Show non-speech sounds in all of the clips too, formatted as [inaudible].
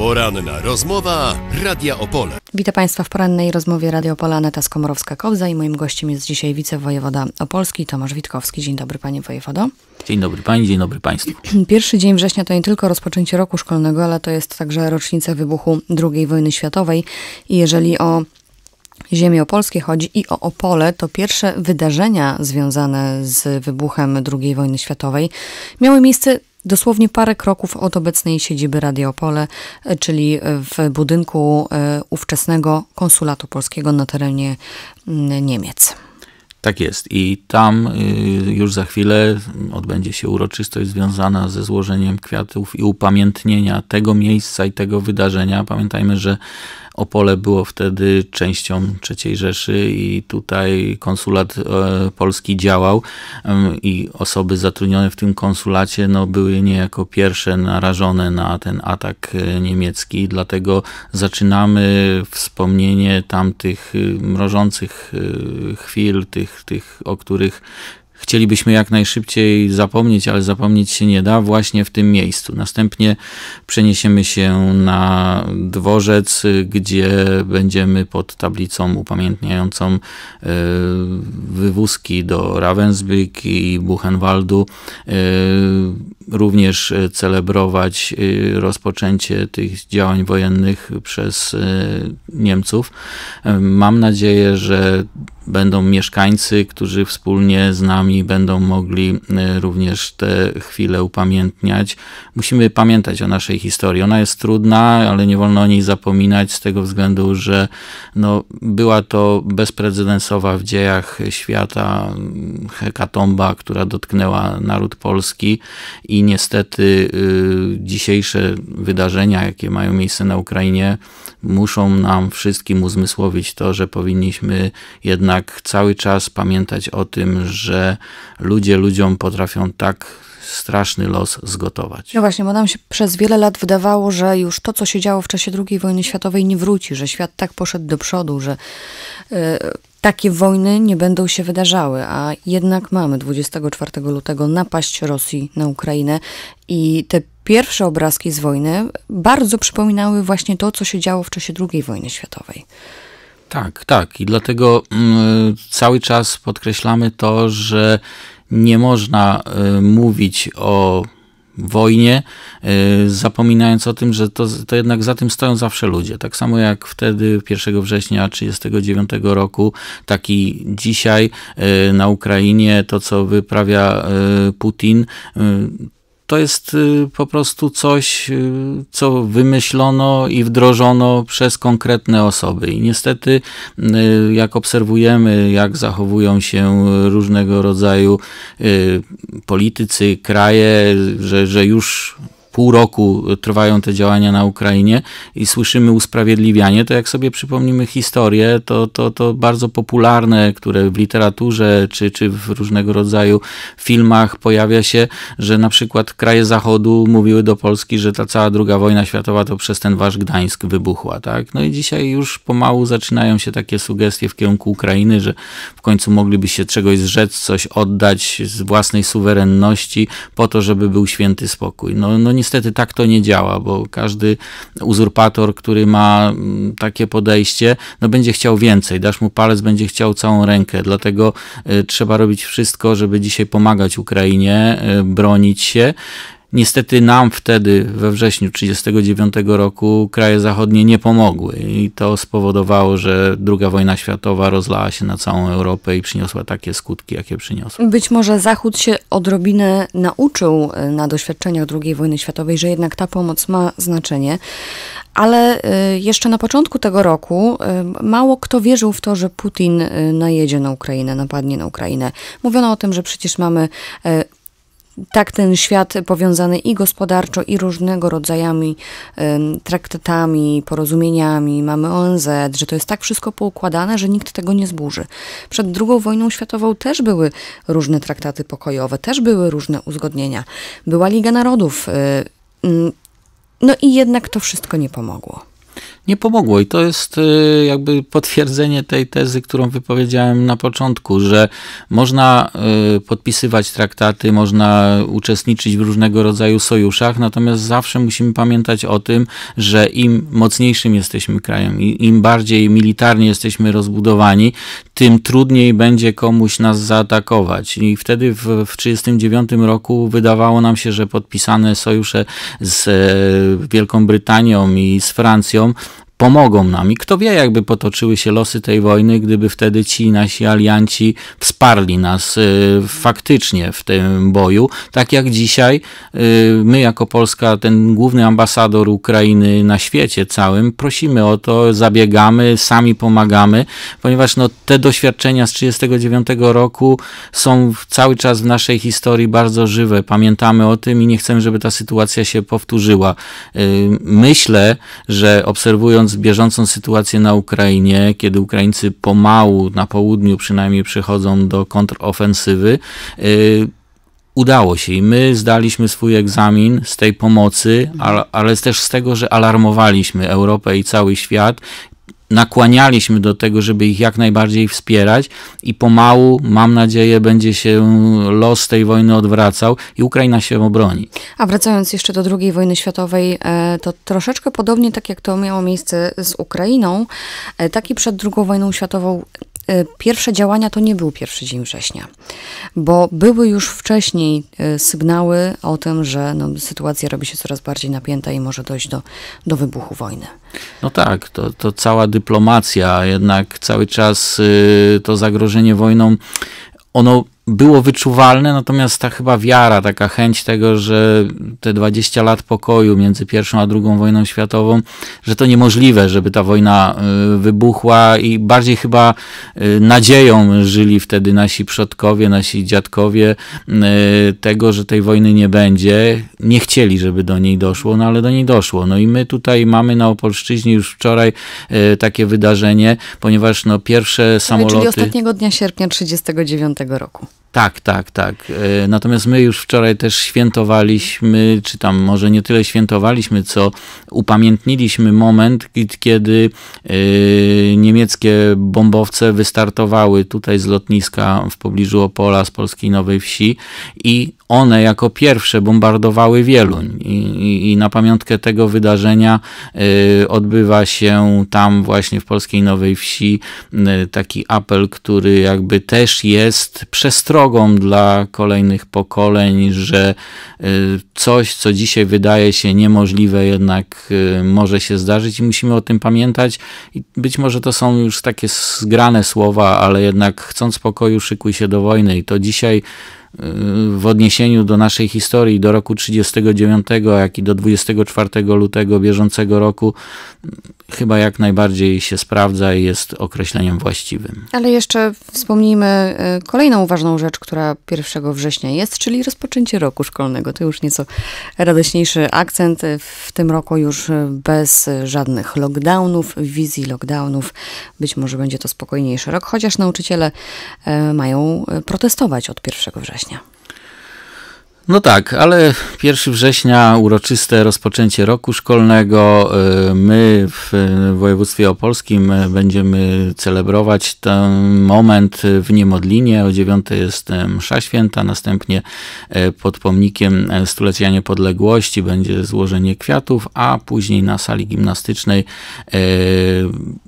Poranna rozmowa Radia Opole. Witam Państwa w porannej rozmowie Radio Opole Aneta skomorowska kowza i moim gościem jest dzisiaj wicewojewoda opolski Tomasz Witkowski. Dzień dobry Panie Wojewodo. Dzień dobry Pani, dzień dobry Państwu. [clears throat] Pierwszy dzień września to nie tylko rozpoczęcie roku szkolnego, ale to jest także rocznica wybuchu II wojny światowej i jeżeli o ziemi opolskie chodzi i o Opole, to pierwsze wydarzenia związane z wybuchem II wojny światowej miały miejsce Dosłownie parę kroków od obecnej siedziby Radiopole, e, czyli e, w budynku e, ówczesnego konsulatu polskiego na terenie mm, Niemiec. Tak jest. I tam y, już za chwilę mm, odbędzie się uroczystość związana ze złożeniem kwiatów i upamiętnienia tego miejsca i tego wydarzenia. Pamiętajmy, że Opole było wtedy częścią III Rzeszy i tutaj konsulat e, polski działał i osoby zatrudnione w tym konsulacie no, były niejako pierwsze narażone na ten atak e, niemiecki, dlatego zaczynamy wspomnienie tamtych e, mrożących chwil, tych, tych o których Chcielibyśmy jak najszybciej zapomnieć, ale zapomnieć się nie da właśnie w tym miejscu. Następnie przeniesiemy się na dworzec, gdzie będziemy pod tablicą upamiętniającą e, wywózki do Ravensbrück i Buchenwaldu e, również celebrować e, rozpoczęcie tych działań wojennych przez Niemców. Mam nadzieję, że będą mieszkańcy, którzy wspólnie z nami będą mogli e, również te chwile upamiętniać. Musimy pamiętać o naszej historii. Ona jest trudna, ale nie wolno o niej zapominać z tego względu, że no, była to bezprecedensowa w dziejach świata hekatomba, która dotknęła naród polski i niestety y, dzisiejsze wydarzenia, jakie mają miejsce na Ukrainie, muszą nam wszystkim uzmysłowić to, że powinniśmy jednak jednak cały czas pamiętać o tym, że ludzie ludziom potrafią tak straszny los zgotować. No właśnie, bo nam się przez wiele lat wydawało, że już to, co się działo w czasie II wojny światowej nie wróci, że świat tak poszedł do przodu, że e, takie wojny nie będą się wydarzały, a jednak mamy 24 lutego napaść Rosji na Ukrainę i te pierwsze obrazki z wojny bardzo przypominały właśnie to, co się działo w czasie II wojny światowej. Tak, tak. I dlatego mm, cały czas podkreślamy to, że nie można y, mówić o wojnie, y, zapominając o tym, że to, to jednak za tym stoją zawsze ludzie. Tak samo jak wtedy 1 września 1939 roku, tak i dzisiaj y, na Ukrainie to, co wyprawia Putin to jest y, po prostu coś, y, co wymyślono i wdrożono przez konkretne osoby. I niestety, y, jak obserwujemy, jak zachowują się różnego rodzaju politycy, kraje, że, że już pół roku e, trwają te działania na Ukrainie i słyszymy usprawiedliwianie, to jak sobie przypomnimy historię, to, to, to bardzo popularne, które w literaturze czy, czy w różnego rodzaju filmach pojawia się, że na przykład kraje Zachodu mówiły do Polski, że ta cała druga wojna światowa to przez ten wasz Gdańsk wybuchła. Tak? No i dzisiaj już pomału zaczynają się takie sugestie w kierunku Ukrainy, że w końcu mogliby się czegoś zrzec, coś oddać z własnej suwerenności po to, żeby był święty spokój. No, no nie niestety tak to nie działa, bo każdy uzurpator, który ma mm, takie podejście, no będzie chciał więcej. Dasz mu palec, będzie chciał całą rękę. Dlatego y, trzeba robić wszystko, żeby dzisiaj pomagać Ukrainie, y, bronić się Niestety nam wtedy we wrześniu 1939 roku kraje zachodnie nie pomogły i to spowodowało, że II wojna światowa rozlała się na całą Europę i przyniosła takie skutki, jakie przyniosła. Być może Zachód się odrobinę nauczył e, na doświadczeniach II wojny światowej, że jednak ta pomoc ma znaczenie, ale e, jeszcze na początku tego roku e, mało kto wierzył w to, że Putin najedzie na Ukrainę, napadnie na Ukrainę. Mówiono o tym, że przecież mamy tak ten świat powiązany i gospodarczo, i różnego rodzajami traktatami, porozumieniami, mamy ONZ, że to jest tak wszystko poukładane, że nikt tego nie zburzy. Przed II wojną światową też były różne traktaty pokojowe, też były różne uzgodnienia. Była Liga Narodów. Y, no i jednak to wszystko nie pomogło nie pomogło. I to jest y, jakby potwierdzenie tej tezy, którą wypowiedziałem na początku, że można y, podpisywać traktaty, można uczestniczyć w różnego rodzaju sojuszach, natomiast zawsze musimy pamiętać o tym, że im mocniejszym jesteśmy krajem, im bardziej militarnie jesteśmy rozbudowani, tym trudniej będzie komuś nas zaatakować. I wtedy w 1939 roku wydawało nam się, że podpisane sojusze z y, Wielką Brytanią i z Francją pomogą nam. I kto wie, jakby potoczyły się losy tej wojny, gdyby wtedy ci nasi alianci wsparli nas y, faktycznie w tym boju. Tak jak dzisiaj y, my jako Polska, ten główny ambasador Ukrainy na świecie całym, prosimy o to, zabiegamy, sami pomagamy, ponieważ no, te doświadczenia z 1939 roku są cały czas w naszej historii bardzo żywe. Pamiętamy o tym i nie chcemy, żeby ta sytuacja się powtórzyła. Y, myślę, że obserwując biorąc bieżącą sytuację na Ukrainie, kiedy Ukraińcy pomału, na południu przynajmniej, przychodzą do kontrofensywy, y, udało się i my zdaliśmy swój egzamin z tej pomocy, mhm. ale też z tego, że alarmowaliśmy Europę i cały świat nakłanialiśmy do tego, żeby ich jak najbardziej wspierać i pomału, mam nadzieję, będzie się los tej wojny odwracał i Ukraina się obroni. A wracając jeszcze do II wojny światowej, e, to troszeczkę podobnie tak jak to miało miejsce z Ukrainą, e, taki przed II wojną światową E, pierwsze działania to nie był pierwszy dzień września, bo były już wcześniej e, sygnały o tym, że no, sytuacja robi się coraz bardziej napięta i może dojść do, do wybuchu wojny. No tak, to, to cała dyplomacja, jednak cały czas y, to zagrożenie wojną, ono było wyczuwalne, natomiast ta chyba wiara, taka chęć tego, że te 20 lat pokoju między pierwszą a drugą wojną światową, że to niemożliwe, żeby ta wojna y, wybuchła i bardziej chyba y, nadzieją żyli wtedy nasi przodkowie, nasi dziadkowie y, tego, że tej wojny nie będzie. Nie chcieli, żeby do niej doszło, no ale do niej doszło. No i my tutaj mamy na Opolszczyźnie już wczoraj takie wydarzenie, ponieważ no pierwsze samoloty... Czyli ostatniego dnia sierpnia 39 roku. Tak, tak, tak. E, natomiast my już wczoraj też świętowaliśmy, czy tam może nie tyle świętowaliśmy, co upamiętniliśmy moment, kiedy e, niemieckie bombowce wystartowały tutaj z lotniska w pobliżu Opola z polskiej Nowej Wsi i one jako pierwsze bombardowały Wieluń i, i, i na pamiątkę tego wydarzenia y, odbywa się tam właśnie w Polskiej Nowej Wsi y, taki apel, który jakby też jest przestrogą dla kolejnych pokoleń, że y, coś, co dzisiaj wydaje się niemożliwe, jednak y, może się zdarzyć i musimy o tym pamiętać. I być może to są już takie zgrane słowa, ale jednak chcąc pokoju szykuj się do wojny i to dzisiaj w odniesieniu do naszej historii, do roku 39, jak i do 24 lutego bieżącego roku, chyba jak najbardziej się sprawdza i jest określeniem właściwym. Ale jeszcze wspomnijmy y, kolejną ważną rzecz, która 1 września jest, czyli rozpoczęcie roku szkolnego. To już nieco radośniejszy akcent. W tym roku już y, bez żadnych lockdownów, wizji lockdownów. Być może będzie to spokojniejszy rok, chociaż nauczyciele y, mają protestować od 1 września. No tak, ale 1 września uroczyste rozpoczęcie roku szkolnego. E, my e, w województwie opolskim e, będziemy celebrować ten moment w Niemodlinie. O 9 jest msza święta, następnie pod pomnikiem stulecia niepodległości będzie złożenie kwiatów, a później na sali gimnastycznej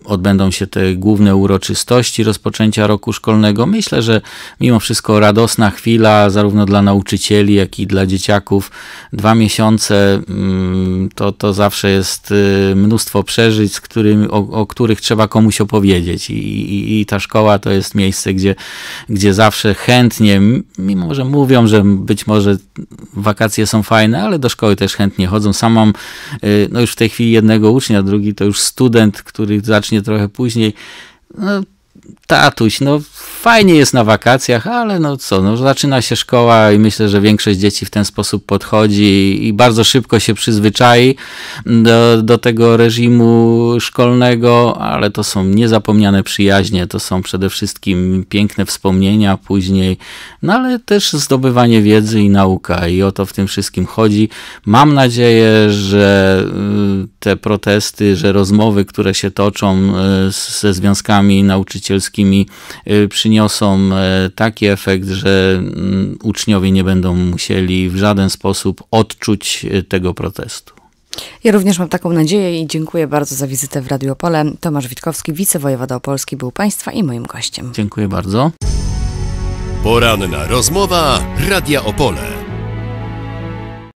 odbędą się te główne uroczystości rozpoczęcia roku szkolnego. Myślę, że mimo wszystko radosna chwila zarówno dla nauczycieli, jak i dla dzieciaków. Dwa miesiące mm, to, to zawsze jest y, mnóstwo przeżyć, z o, o których trzeba komuś opowiedzieć. I, i, I, ta szkoła to jest miejsce, gdzie, gdzie zawsze chętnie, mimo że mówią, że być może wakacje są fajne, ale do szkoły też chętnie chodzą. Sam mam y, no już w tej chwili jednego ucznia, drugi to już student, który zacznie trochę później. No, tatuś, no fajnie jest na wakacjach, ale no co, no zaczyna się szkoła i myślę, że większość dzieci w ten sposób podchodzi i bardzo szybko się przyzwyczai do, do tego reżimu szkolnego, ale to są niezapomniane przyjaźnie, to są przede wszystkim piękne wspomnienia później, no ale też zdobywanie wiedzy i nauka i o to w tym wszystkim chodzi. Mam nadzieję, że y, te protesty, że rozmowy, które się toczą y, ze związkami nauczycielskimi, Y, przyniosą e, taki efekt, że mm, uczniowie nie będą musieli w żaden sposób odczuć e, tego protestu. Ja również mam taką nadzieję i dziękuję bardzo za wizytę w Radio Opole. Tomasz Witkowski, wicewojewoda opolski, był Państwa i moim gościem. Dziękuję bardzo. Poranna rozmowa Radia Opole.